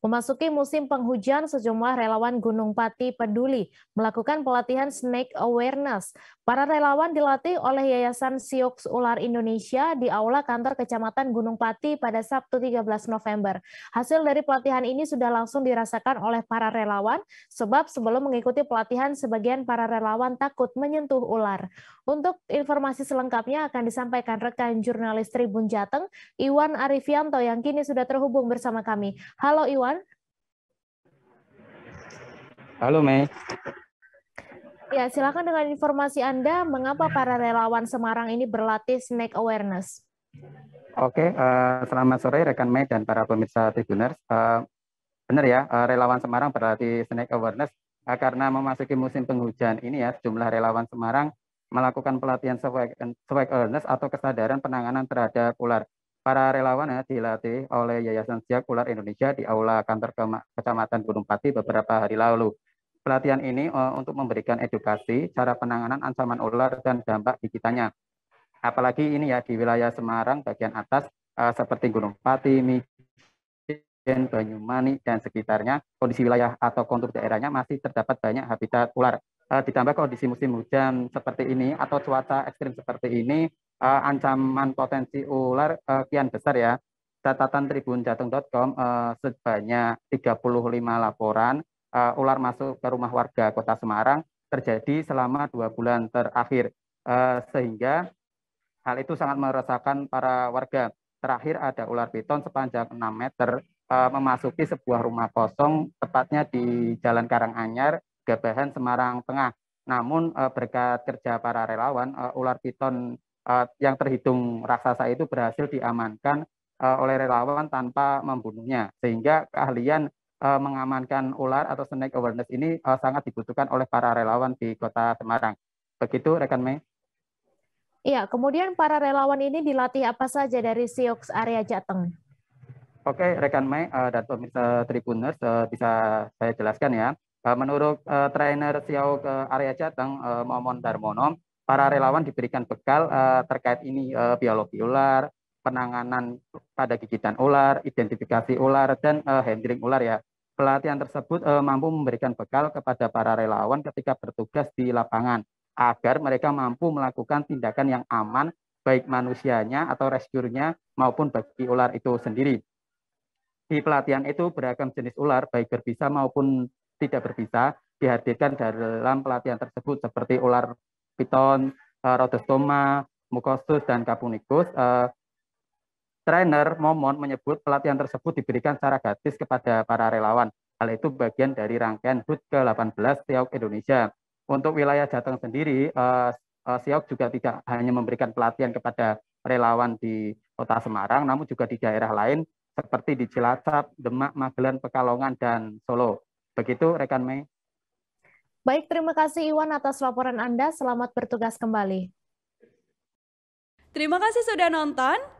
Memasuki musim penghujan, sejumlah relawan Gunung Pati Peduli melakukan pelatihan snake awareness. Para relawan dilatih oleh Yayasan Sioux Ular Indonesia di aula kantor Kecamatan Gunung Pati pada Sabtu 13 November. Hasil dari pelatihan ini sudah langsung dirasakan oleh para relawan, sebab sebelum mengikuti pelatihan, sebagian para relawan takut menyentuh ular. Untuk informasi selengkapnya akan disampaikan rekan jurnalis Tribun Jateng, Iwan Arifianto yang kini sudah terhubung bersama kami. Halo Iwan. Halo, Mei. Ya, silakan dengan informasi Anda, mengapa para relawan Semarang ini berlatih Snake awareness? Oke, uh, selamat sore rekan Mei dan para pemirsa Tribuners. Uh, eh, benar ya, uh, relawan Semarang berlatih Snake awareness uh, karena memasuki musim penghujan ini ya, jumlah relawan Semarang melakukan pelatihan swag, swag awareness atau kesadaran penanganan terhadap ular. Para relawan ya, dilatih oleh Yayasan Siak Ular Indonesia di Aula Kantor Kecamatan Gunung Pati beberapa hari lalu pelatihan ini uh, untuk memberikan edukasi cara penanganan ancaman ular dan dampak gigitannya. Apalagi ini ya di wilayah Semarang bagian atas uh, seperti Gunung Pati, Mijen, Banyumani dan sekitarnya kondisi wilayah atau kontur daerahnya masih terdapat banyak habitat ular. Uh, ditambah kondisi musim hujan seperti ini atau cuaca ekstrim seperti ini, uh, ancaman potensi ular uh, kian besar ya. Catatan Jateng.com uh, sebanyak 35 laporan uh, ular masuk ke rumah warga Kota Semarang terjadi selama dua bulan terakhir. Uh, sehingga hal itu sangat meresahkan para warga. Terakhir ada ular piton sepanjang 6 meter uh, memasuki sebuah rumah kosong, tepatnya di Jalan Karanganyar, Gabahan, Semarang Tengah. Namun uh, berkat kerja para relawan, uh, ular piton uh, yang terhitung raksasa itu berhasil diamankan oleh relawan tanpa membunuhnya. Sehingga keahlian uh, mengamankan ular atau snake awareness ini uh, sangat dibutuhkan oleh para relawan di Kota Semarang. Begitu rekan Mei. Iya, kemudian para relawan ini dilatih apa saja dari Siox area Jateng? Oke, rekan Mei uh, dan pemirsa Tribuners uh, bisa saya jelaskan ya. Uh, menurut uh, trainer Siox uh, area Jateng, uh, Momon Darmono, para relawan diberikan bekal uh, terkait ini uh, biologi ular, penanganan pada gigitan ular, identifikasi ular, dan uh, handling ular ya. Pelatihan tersebut eh, mampu memberikan bekal kepada para relawan ketika bertugas di lapangan agar mereka mampu melakukan tindakan yang aman baik manusianya atau rescue-nya maupun bagi ular itu sendiri. Di pelatihan itu beragam jenis ular baik berbisa maupun tidak berbisa dihadirkan dalam pelatihan tersebut seperti ular piton, eh, rhodostoma, mukosus dan kapunikus. Trainer Momon menyebut pelatihan tersebut diberikan secara gratis kepada para relawan. Hal itu bagian dari rangkaian HUT ke-18 Siok Indonesia. Untuk wilayah Jateng sendiri, uh, eh, eh, Siok juga tidak hanya memberikan pelatihan kepada relawan di kota Semarang, namun juga di daerah lain seperti di Cilacap, Demak, Magelang, Pekalongan, dan Solo. Begitu rekan Mei. Baik, terima kasih Iwan atas laporan Anda. Selamat bertugas kembali. Terima kasih sudah nonton.